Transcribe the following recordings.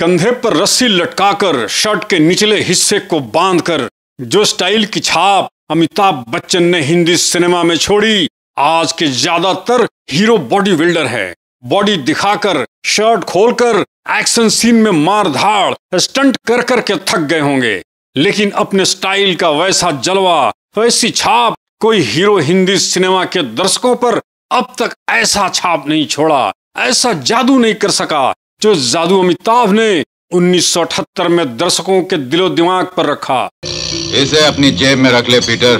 कंधे पर रस्सी लटकाकर शर्ट के निचले हिस्से को बांधकर जो स्टाइल की छाप अमिताभ बच्चन ने हिंदी सिनेमा में छोड़ी आज के ज्यादातर हीरो बॉडी बिल्डर है बॉडी दिखाकर शर्ट खोलकर एक्शन सीन में मार धाड़ स्टंट कर कर के थक गए होंगे लेकिन अपने स्टाइल का वैसा जलवा वैसी छाप कोई हीरो हिंदी सिनेमा के दर्शकों पर अब तक ऐसा छाप नहीं छोड़ा ऐसा जादू नहीं कर सका जो जादू अमिताभ ने 1978 में दर्शकों के दिलो दिमाग पर रखा इसे अपनी जेब में रख ले पीटर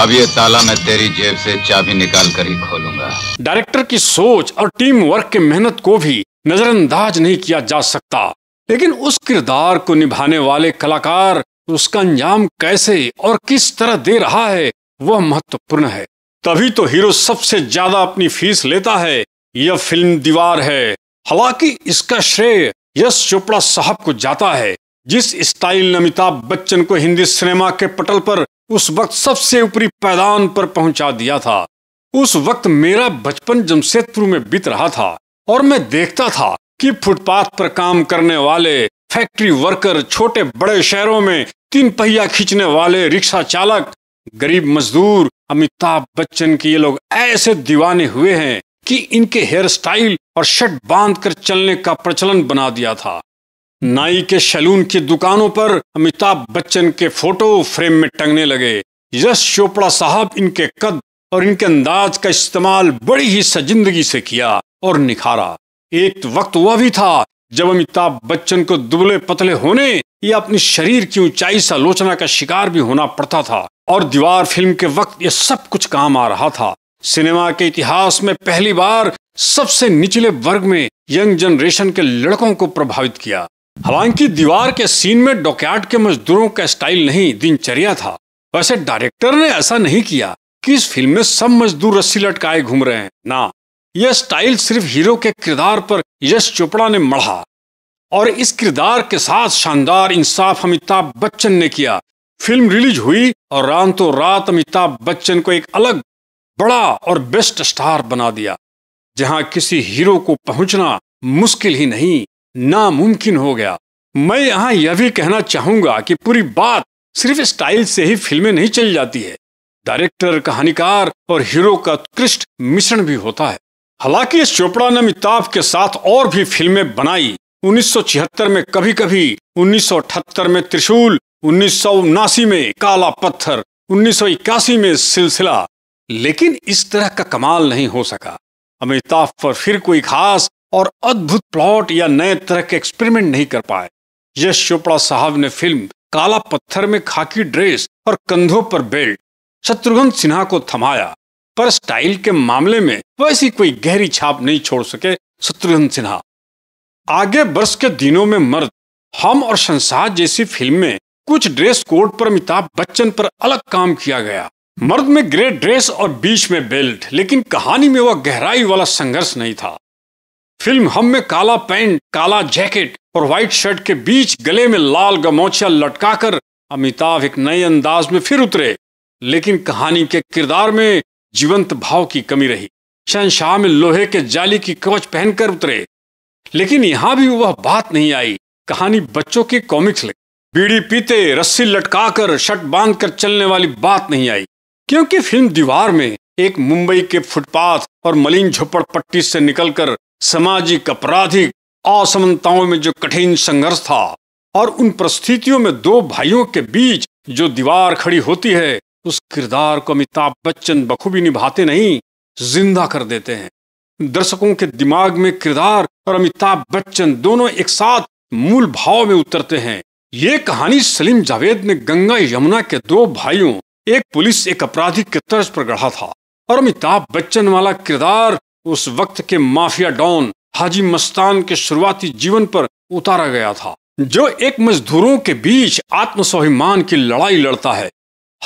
अब ये ताला मैं तेरी जेब से चाबी निकाल कर ही खोलूंगा डायरेक्टर की सोच और टीम वर्क के मेहनत को भी नजरअंदाज नहीं किया जा सकता लेकिन उस किरदार को निभाने वाले कलाकार उसका अंजाम कैसे और किस तरह दे रहा है वह महत्वपूर्ण है तभी तो हीरो सबसे ज्यादा अपनी फीस लेता है यह फिल्म दीवार है हालांकि इसका श्रेय यश चोपड़ा साहब को जाता है जिस स्टाइल ने अमिताभ बच्चन को हिंदी सिनेमा के पटल पर उस वक्त सबसे ऊपरी पैदान पर पहुंचा दिया था उस वक्त मेरा बचपन जमशेदपुर में बीत रहा था और मैं देखता था कि फुटपाथ पर काम करने वाले फैक्ट्री वर्कर छोटे बड़े शहरों में तीन पहिया खींचने वाले रिक्शा चालक गरीब मजदूर अमिताभ बच्चन के ये लोग ऐसे दीवाने हुए हैं कि इनके हेयर स्टाइल और शर्ट बांध कर चलने का प्रचलन बना दिया था नाई के सैलून की दुकानों पर अमिताभ बच्चन के फोटो फ्रेम में टंगने लगे यश चोपड़ा साहब इनके कद और इनके अंदाज का इस्तेमाल बड़ी ही सजिंदगी से किया और निखारा एक वक्त वह भी था जब अमिताभ बच्चन को दुबले पतले होने या अपने शरीर की ऊंचाई से आलोचना का शिकार भी होना पड़ता था और दीवार फिल्म के वक्त यह सब कुछ काम आ रहा था सिनेमा के इतिहास में पहली बार सबसे निचले वर्ग में यंग जनरेशन के लड़कों को प्रभावित किया हालांकि दीवार के सीन में डॉकयार्ड के मजदूरों का स्टाइल नहीं दिनचर्या था वैसे डायरेक्टर ने ऐसा नहीं किया कि इस फिल्म में सब मजदूर रस्सी लटकाए घूम रहे हैं ना यह स्टाइल सिर्फ हीरो के किरदार पर यश चोपड़ा ने मढ़ा और इस किरदार के साथ शानदार इंसाफ अमिताभ बच्चन ने किया फिल्म रिलीज हुई और रातों रात अमिताभ बच्चन को एक अलग बड़ा और बेस्ट स्टार बना दिया जहां किसी हीरो को पहुंचना मुश्किल ही नहीं नामुमकिन हो गया मैं यहाँ यह भी कहना चाहूंगा कि पूरी बात सिर्फ स्टाइल से ही फिल्में नहीं चल जाती है डायरेक्टर कहानीकार और हीरो का उत्कृष्ट मिश्रण भी होता है हालांकि चोपड़ा ने अमिताभ के साथ और भी फिल्में बनाई उन्नीस में कभी कभी उन्नीस में त्रिशूल उन्नीस में काला पत्थर उन्नीस में सिलसिला लेकिन इस तरह का कमाल नहीं हो सका अमिताभ पर फिर कोई खास और अद्भुत प्लॉट या नए तरह के एक्सपेरिमेंट नहीं कर पाए यश चोपड़ा साहब ने फिल्म काला पत्थर में खाकी ड्रेस और कंधों पर बेल्ट शत्रुघ्न सिन्हा को थमाया पर स्टाइल के मामले में वैसी कोई गहरी छाप नहीं छोड़ सके शत्रुघ्न सिन्हा आगे वर्ष के दिनों में मर्द हम और संसार जैसी फिल्म में कुछ ड्रेस कोड पर अमिताभ बच्चन पर अलग काम किया गया मर्द में ग्रे ड्रेस और बीच में बेल्ट लेकिन कहानी में वह गहराई वाला संघर्ष नहीं था फिल्म हम में काला पैंट काला जैकेट और व्हाइट शर्ट के बीच गले में लाल गमोचिया लटकाकर अमिताभ एक नए अंदाज में फिर उतरे लेकिन कहानी के किरदार में जीवंत भाव की कमी रही शहनशाह में लोहे के जाली की कवच पहनकर उतरे लेकिन यहां भी वह बात नहीं आई कहानी बच्चों की कॉमिक्स लगी बीड़ी पीते रस्सी लटकाकर शर्ट बांधकर चलने वाली बात नहीं आई क्योंकि फिल्म दीवार में एक मुंबई के फुटपाथ और मलिन झोपड़पट्टी से निकलकर सामाजिक अपराधिक असमानताओं में जो कठिन संघर्ष था और उन परिस्थितियों में दो भाइयों के बीच जो दीवार खड़ी होती है उस किरदार को अमिताभ बच्चन बखूबी निभाते नहीं जिंदा कर देते हैं दर्शकों के दिमाग में किरदार और अमिताभ बच्चन दोनों एक साथ मूल भाव में उतरते हैं ये कहानी सलीम जावेद ने गंगा यमुना के दो भाइयों एक पुलिस एक अपराधी के तर्ज पर गढ़ा था और अमिताभ बच्चन वाला किरदार उस वक्त के माफिया डॉन हाजी मस्तान के शुरुआती जीवन पर उतारा गया था जो एक मजदूरों के बीच आत्मस्वाभिमान की लड़ाई लड़ता है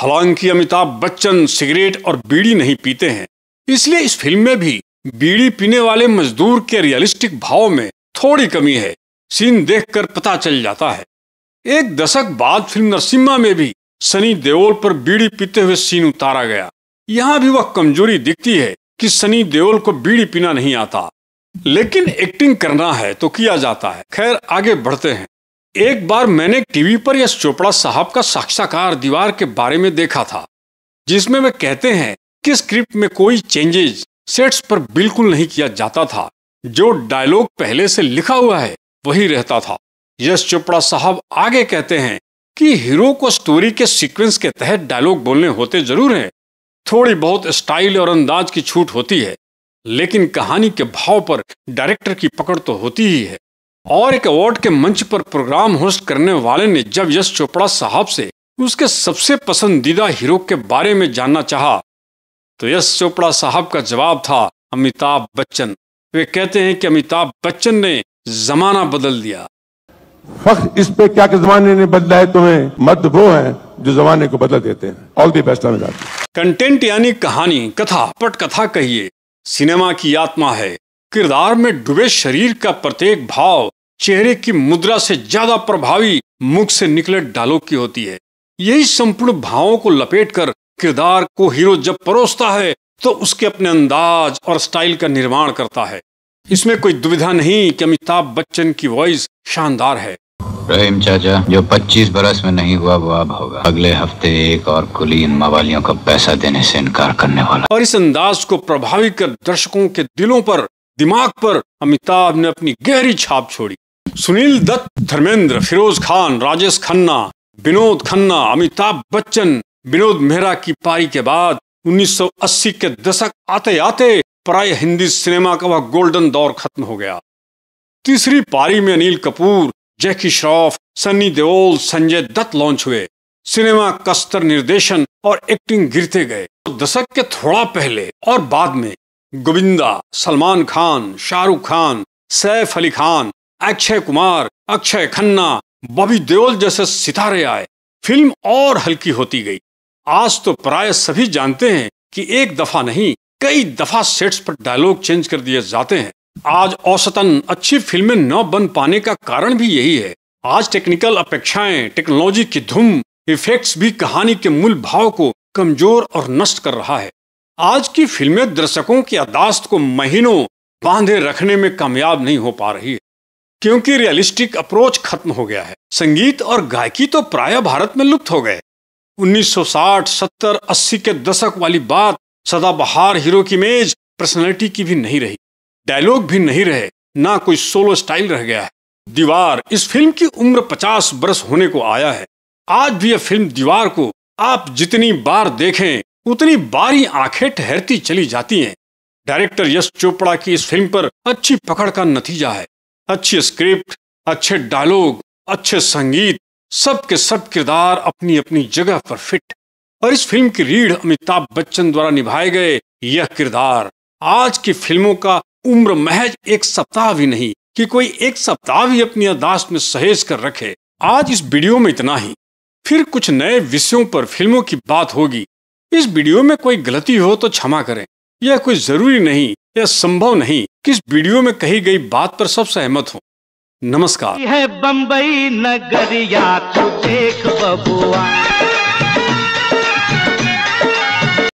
हालांकि अमिताभ बच्चन सिगरेट और बीड़ी नहीं पीते हैं इसलिए इस फिल्म में भी बीड़ी पीने वाले मजदूर के रियलिस्टिक भाव में थोड़ी कमी है सीन देखकर पता चल जाता है एक दशक बाद फिल्म नरसिम्हा में भी सनी देओल पर बीड़ी पीते हुए सीन उतारा गया यहाँ भी वह कमजोरी दिखती है कि सनी देओल को बीड़ी पीना नहीं आता लेकिन एक्टिंग करना है तो किया जाता है खैर आगे बढ़ते हैं एक बार मैंने टीवी पर यश चोपड़ा साहब का साक्षात्कार दीवार के बारे में देखा था जिसमें वे कहते हैं कि स्क्रिप्ट में कोई चेंजेज सेट्स पर बिल्कुल नहीं किया जाता था जो डायलॉग पहले से लिखा हुआ है वही रहता था यश चोपड़ा साहब आगे कहते हैं कि हीरो को स्टोरी के सीक्वेंस के तहत डायलॉग बोलने होते जरूर हैं थोड़ी बहुत स्टाइल और अंदाज की छूट होती है लेकिन कहानी के भाव पर डायरेक्टर की पकड़ तो होती ही है और एक अवार्ड के मंच पर प्रोग्राम होस्ट करने वाले ने जब यश चोपड़ा साहब से उसके सबसे पसंदीदा हीरो के बारे में जानना चाहा तो यश चोपड़ा साहब का जवाब था अमिताभ बच्चन वे कहते हैं कि अमिताभ बच्चन ने जमाना बदल दिया फख्र इस पे क्या कि जमाने ने बदला है तुम्हें मत वो है जो जमाने को बदल देते हैं ऑल दी बेस्ट कंटेंट यानी कहानी कथा पटकथा कहिए सिनेमा की आत्मा है किरदार में डूबे शरीर का प्रत्येक भाव चेहरे की मुद्रा से ज्यादा प्रभावी मुख से निकले डायलॉग की होती है यही संपूर्ण भावों को लपेटकर किरदार को हीरो जब परोसता है तो उसके अपने अंदाज और स्टाइल का निर्माण करता है इसमें कोई दुविधा नहीं कि अमिताभ बच्चन की वॉइस शानदार है रहीम चाचा जो 25 बरस में नहीं हुआ वो अब होगा अगले हफ्ते एक और कुली इन मवालियों को पैसा देने से इनकार करने वाला और इस अंदाज को प्रभावी कर दर्शकों के दिलों पर दिमाग पर अमिताभ ने अपनी गहरी छाप छोड़ी सुनील दत्त धर्मेंद्र फिरोज खान राजेश खन्ना विनोद खन्ना अमिताभ बच्चन विनोद मेहरा की पारी के बाद 1980 के दशक आते आते प्राय हिंदी सिनेमा का वह गोल्डन दौर खत्म हो गया तीसरी पारी में अनिल कपूर जैकी श्रॉफ सन्नी देओल संजय दत्त लॉन्च हुए सिनेमा कस्तर निर्देशन और एक्टिंग गिरते गए तो दशक के थोड़ा पहले और बाद में गोविंदा सलमान खान शाहरुख खान सैफ अली खान अक्षय कुमार अक्षय खन्ना बॉबी देओल जैसे सितारे आए फिल्म और हल्की होती गई आज तो प्राय सभी जानते हैं कि एक दफा नहीं कई दफा सेट्स पर डायलॉग चेंज कर दिए जाते हैं आज औसतन अच्छी फिल्में न बन पाने का कारण भी यही है आज टेक्निकल अपेक्षाएं टेक्नोलॉजी की धुम इफेक्ट्स भी कहानी के मूल भाव को कमजोर और नष्ट कर रहा है आज की फिल्में दर्शकों की अदाश्त को महीनों बांधे रखने में कामयाब नहीं हो पा रही है क्योंकि रियलिस्टिक अप्रोच खत्म हो गया है संगीत और गायकी तो प्राय भारत में लुप्त हो गए 1960, 70, 80 के दशक वाली बात सदाबहार हीरो की इमेज पर्सनैलिटी की भी नहीं रही डायलॉग भी नहीं रहे ना कोई सोलो स्टाइल रह गया है दीवार इस फिल्म की उम्र 50 बरस होने को आया है आज भी यह फिल्म दीवार को आप जितनी बार देखें उतनी बारी आंखें ठहरती चली जाती हैं डायरेक्टर यश चोपड़ा की इस फिल्म पर अच्छी पकड़ का नतीजा है अच्छी स्क्रिप्ट अच्छे डायलॉग अच्छे संगीत सब के सब किरदार अपनी अपनी जगह पर फिट और इस फिल्म की रीढ़ अमिताभ बच्चन द्वारा निभाए गए यह किरदार आज की फिल्मों का उम्र महज एक सप्ताह भी नहीं कि कोई एक सप्ताह भी अपनी अदाश में सहेज कर रखे आज इस वीडियो में इतना ही फिर कुछ नए विषयों पर फिल्मों की बात होगी इस वीडियो में कोई गलती हो तो क्षमा करें यह कोई जरूरी नहीं यह संभव नहीं कि इस वीडियो में कही गई बात पर सब सहमत हो नमस्कार है बम्बई नगरिया तू देख बबुआ